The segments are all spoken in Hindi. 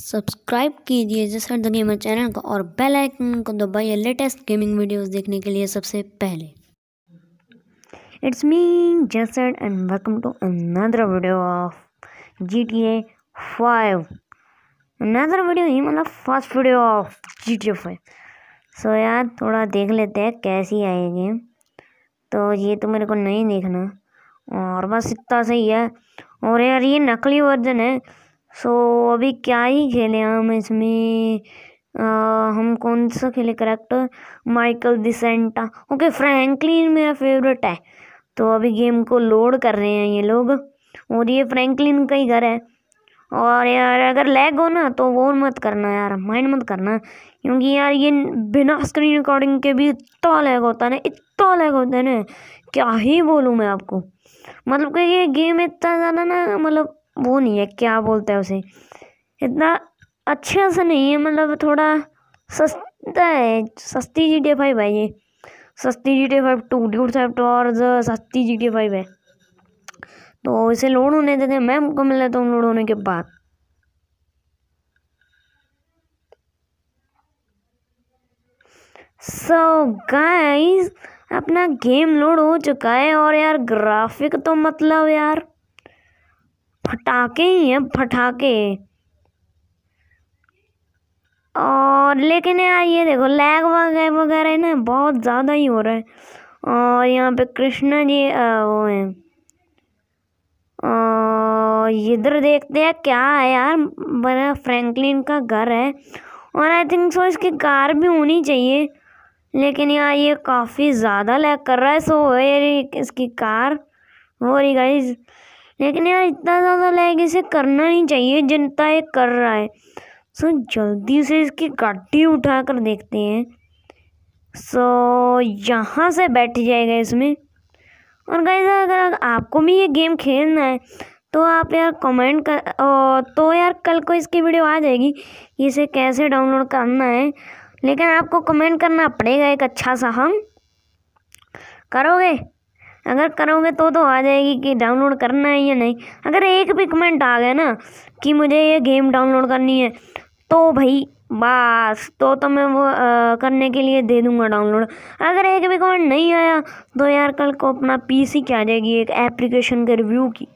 सब्सक्राइब कीजिए जैसे द गेमर चैनल को और बेल आइकन को दबाइए लेटेस्ट गेमिंग वीडियोस देखने के लिए सबसे पहले it's me Jasar and welcome to another video of G T A five another video ही मतलब first video of G T A five so यार थोड़ा देख लेते हैं कैसी आई गेम तो ये तो मेरे को नहीं देखना और बस इतना सही है और यार ये नकली वर्जन है सो अभी क्या ही खेले हम इसमें आ, हम कौन सा खेले character Michael De Santa okay Franklin मेरा फेवरेट है तो अभी गेम को लोड कर रहे हैं ये लोग और ये फ्रैंकलिन का ही घर है और यार अगर लैग हो ना तो वो मत करना यार माइंड मत करना क्योंकि यार ये बिना स्क्रीन रिकॉर्डिंग के भी इतना लैग होता है ना इतना लैग होता है ना क्या ही बोलूँ मैं आपको मतलब कि ये गेम इतना ज़्यादा ना मतलब वो नहीं है क्या बोलते हैं उसे इतना अच्छा सा नहीं है मतलब थोड़ा सस्ता है सस्ती जी टी फाइव है ये सस्ती जी टी फाइव टू ड्यूट सेफ्ट और सस्ती जी टी फाइव है तो इसे लोड होने देते हैं मैं मिल लेता हूँ लोड होने के बाद सो so गाइस अपना गेम लोड हो चुका है और यार ग्राफिक तो मतलब यार फटाके ही हैं फटाके और लेकिन यार ये देखो लैग वगैरह ना बहुत ज़्यादा ही हो रहा है और यहाँ पे कृष्णा जी आ, वो हैं इधर देखते हैं क्या है यार बना फ्रैंकलिन का घर है और आई थिंक सो इसकी कार भी होनी चाहिए लेकिन यार ये काफ़ी ज़्यादा लैग कर रहा है सो इसकी कार वो रही गाइज लेकिन यार इतना ज़्यादा लैग इसे करना नहीं चाहिए जनता ये कर रहा है सो जल्दी से इसकी गाड़ी उठा कर देखते हैं सो यहाँ से बैठ जाएगा इसमें और गाइज अगर आपको भी ये गेम खेलना है तो आप यार कमेंट कर ओ, तो यार कल को इसकी वीडियो आ जाएगी कि इसे कैसे डाउनलोड करना है लेकिन आपको कमेंट करना पड़ेगा एक अच्छा सा हम करोगे अगर करोगे तो तो आ जाएगी कि डाउनलोड करना है या नहीं अगर एक भी कमेंट आ गया ना कि मुझे ये गेम डाउनलोड करनी है तो भाई बस तो तो मैं वो आ, करने के लिए दे दूंगा डाउनलोड अगर एक भी कमेंट नहीं आया तो यार कल को अपना पीसी क्या आ जाएगी एक एप्लीकेशन के रिव्यू की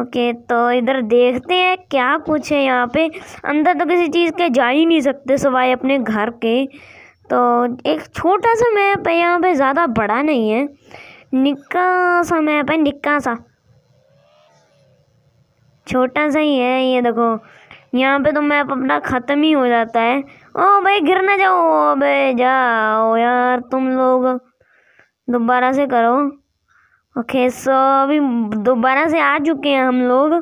ओके तो इधर देखते हैं क्या कुछ है यहाँ पे अंदर तो किसी चीज़ के जा ही नहीं सकते सवाए अपने घर के तो एक छोटा सा मैप है यहाँ पे ज़्यादा बड़ा नहीं है निक्का सा मैप है निक्का सा छोटा सा ही है ये देखो यहाँ पे तो मैप अपना ख़त्म ही हो जाता है ओ भाई गिर ना जाओ अबे जाओ यार तुम लोग दोबारा से करो ओके सो अभी दोबारा से आ चुके हैं हम लोग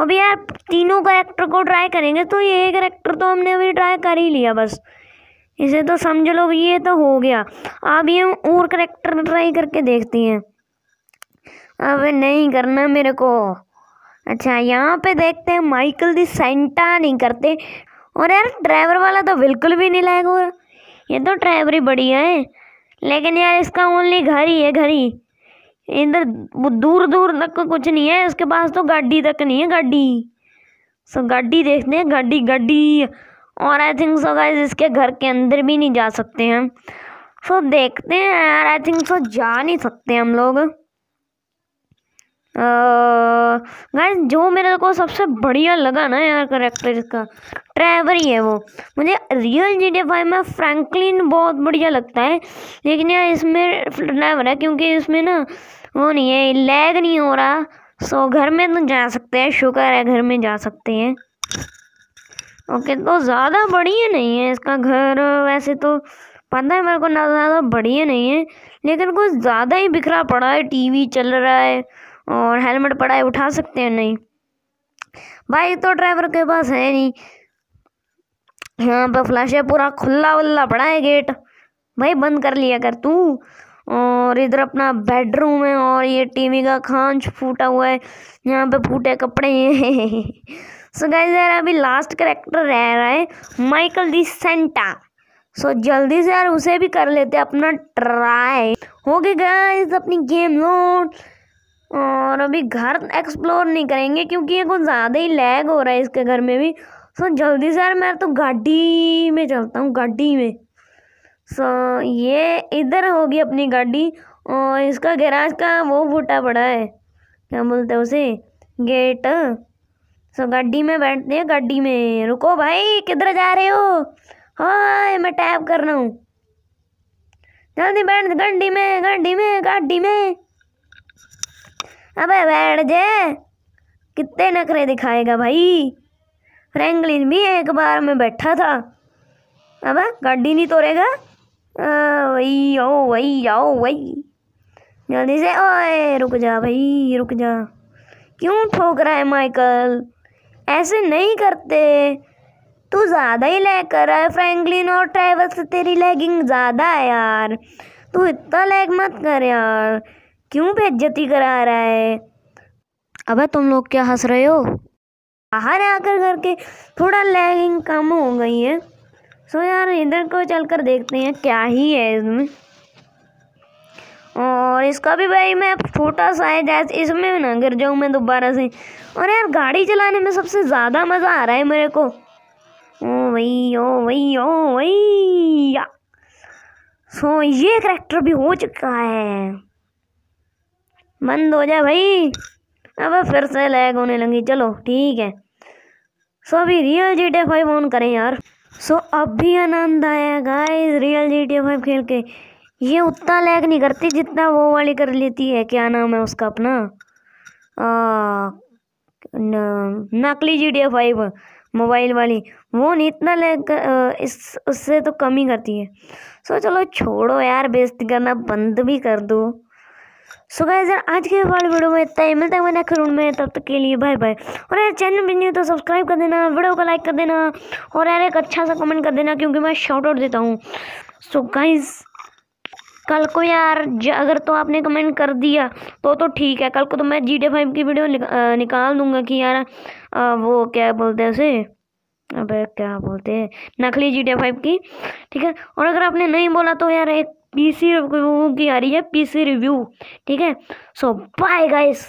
अभी यार तीनों करेक्टर को ट्राई करेंगे तो ये करेक्टर तो हमने अभी ट्राई कर ही लिया बस इसे तो समझ लो ये तो हो गया अब ये और करेक्टर ट्राई करके देखती हैं अब नहीं करना मेरे को अच्छा यहाँ पे देखते हैं माइकल दी सेंटा नहीं करते और यार ड्राइवर वाला तो बिल्कुल भी नहीं लायक हुआ ये तो ड्राइवर ही बढ़िया है लेकिन यार इसका ओनली घर ही है घर ही इधर दूर दूर तक कुछ नहीं है इसके पास तो गाड़ी तक नहीं है गाड़ी सो गाड़ी देखते हैं गाड़ी गाड़ी और आई थिंक सो गाइज इसके घर के अंदर भी नहीं जा सकते हैं सो so, देखते हैं यार आई थिंक सो जा नहीं सकते हम लोग गाइज uh, जो मेरे को सबसे बढ़िया लगा ना यार करेक्टर इसका ट्रैवर ही है वो मुझे रियल जी डी फाइव में फ्रैंकलिन बहुत बढ़िया लगता है लेकिन यार इसमें ट्रैवर है क्योंकि इसमें ना वो नहीं है लैग नहीं हो रहा सो घर में तो जा सकते हैं शुक्र है घर में जा सकते हैं ओके तो ज़्यादा बढ़िया नहीं है इसका घर वैसे तो पता है मेरे को ना ज़्यादा बढ़िया नहीं है लेकिन कुछ ज़्यादा ही बिखरा पड़ा है टीवी चल रहा है और हेलमेट पड़ा है उठा सकते हैं नहीं भाई तो ड्राइवर के पास है नहीं यहाँ पर फ्लैश है पूरा खुला वुल्ला पड़ा है गेट भाई बंद कर लिया कर तू और इधर अपना बेडरूम है और ये टीवी का खांच फूटा हुआ है यहाँ पे फूटे कपड़े हैं सो गाइज यार अभी लास्ट करेक्टर रह रहा है माइकल दी सेंटा सो जल्दी से यार उसे भी कर लेते अपना ट्राई हो गए गाइज अपनी गेम लोड और अभी घर एक्सप्लोर नहीं करेंगे क्योंकि ये कुछ ज़्यादा ही लैग हो रहा है इसके घर में भी सो जल्दी से यार मैं तो गाड़ी में चलता हूँ गाड़ी में सो ये इधर होगी अपनी गाड़ी और इसका गैराज का वो फूटा पड़ा है क्या बोलते हैं उसे गेट सो गड्डी में बैठते हैं गड्डी में रुको भाई किधर जा रहे हो हाँ मैं टैप कर रहा हूँ जल्दी बैठ गड्डी में गड्डी में गाड़ी में अबे बैठ जे कितने नखरे दिखाएगा भाई फ्रैंकलिन भी एक बार में बैठा था अब गाड़ी नहीं तोड़ेगा वही आओ वही आओ वही जल्दी से ओए रुक जा भाई रुक जा क्यों ठोक रहा है माइकल ऐसे नहीं करते तू ज़्यादा ही लैग कर रहा है फ्रैंकलिन और ट्रैवल से तेरी लैगिंग ज़्यादा है यार तू इतना लैग मत कर यार क्यों बेज्जती करा रहा है अबे तुम लोग क्या हंस रहे हो बाहर आकर करके थोड़ा लैगिंग कम हो गई है सो यार इधर को चल कर देखते हैं क्या ही है इसमें और इसका भी भाई मैं छोटा सा है जैसे इसमें भी ना गिर जाऊँ मैं दोबारा से और यार गाड़ी चलाने में सबसे ज़्यादा मज़ा आ रहा है मेरे को ओ वही ओ वही ओ वही या सो ये करेक्टर भी हो चुका है बंद हो जाए भाई अब फिर से लैग होने लगी चलो ठीक है सो अभी real G T five on करें यार सो अब भी आनंद आया guys real G T five खेल के ये उतना लैग नहीं करती जितना वो वाली कर लेती है क्या नाम है उसका अपना नकली जी डी फाइव मोबाइल वाली वो नहीं इतना लैग इस उससे तो कम ही करती है सो चलो छोड़ो यार बेइज्जती करना बंद भी कर दो सो so गाइस यार आज के वाले वीडियो में इतना ही मिलता है मैंने रूम में तब तक के लिए बाय बाय और यार चैनल भी नहीं हो तो सब्सक्राइब कर देना वीडियो को लाइक कर देना और यार एक अच्छा सा कमेंट कर देना क्योंकि मैं शॉर्ट आउट देता हूँ सो गाइज़ कल को यार अगर तो आपने कमेंट कर दिया तो तो ठीक है कल को तो मैं जी डी फाइव की वीडियो निका, निकाल दूंगा कि यार आ, वो क्या बोलते हैं उसे अब क्या बोलते हैं नकली जी डी फाइव की ठीक है और अगर आपने नहीं बोला तो यार एक पीसी रिव्यू की आ रही है पीसी रिव्यू ठीक है सो बाय गाइस